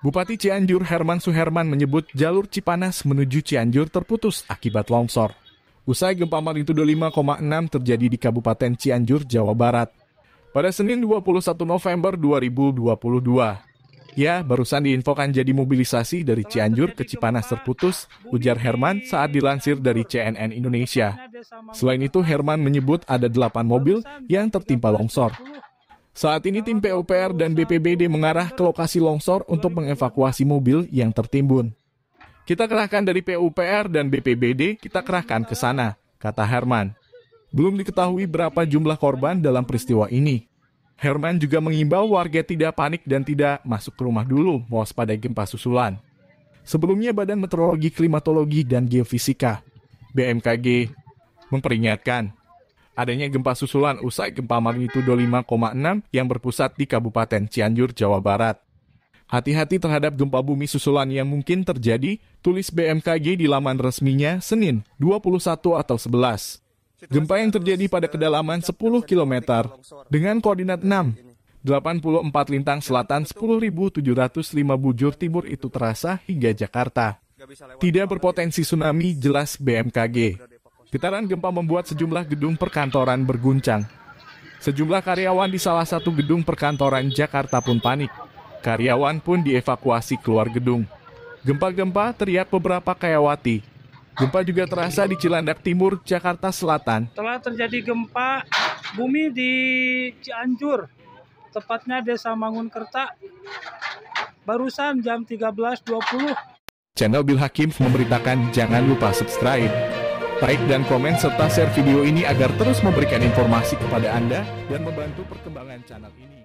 Bupati Cianjur Herman Suherman menyebut jalur Cipanas menuju Cianjur terputus akibat longsor. Usai gempa magnitudo 5,6 terjadi di Kabupaten Cianjur, Jawa Barat. Pada Senin 21 November 2022, Ya, barusan diinfokan jadi mobilisasi dari Cianjur ke Cipanas terputus, ujar Herman saat dilansir dari CNN Indonesia. Selain itu, Herman menyebut ada delapan mobil yang tertimpa longsor. Saat ini tim PUPR dan BPBD mengarah ke lokasi longsor untuk mengevakuasi mobil yang tertimbun. Kita kerahkan dari PUPR dan BPBD, kita kerahkan ke sana, kata Herman. Belum diketahui berapa jumlah korban dalam peristiwa ini. Herman juga mengimbau warga tidak panik dan tidak masuk ke rumah dulu mewaspadai gempa susulan. Sebelumnya Badan Meteorologi, Klimatologi, dan Geofisika, BMKG, memperingatkan adanya gempa susulan usai gempa magnitudo 5,6 yang berpusat di Kabupaten Cianjur, Jawa Barat. Hati-hati terhadap gempa bumi susulan yang mungkin terjadi, tulis BMKG di laman resminya Senin 21 atau 11. Gempa yang terjadi pada kedalaman 10 km dengan koordinat 6, 84 lintang selatan 10.705 bujur timur itu terasa hingga Jakarta. Tidak berpotensi tsunami jelas BMKG. Getaran gempa membuat sejumlah gedung perkantoran berguncang. Sejumlah karyawan di salah satu gedung perkantoran Jakarta pun panik. Karyawan pun dievakuasi keluar gedung. Gempa-gempa teriak beberapa kayawati. Gempa juga terasa di Cilandak Timur, Jakarta Selatan. Telah terjadi gempa bumi di Cianjur, tepatnya Desa Mangunkerta. Barusan jam 13.20. Channel Bill Hakim memberitakan jangan lupa subscribe like dan komen serta share video ini agar terus memberikan informasi kepada Anda dan membantu perkembangan channel ini.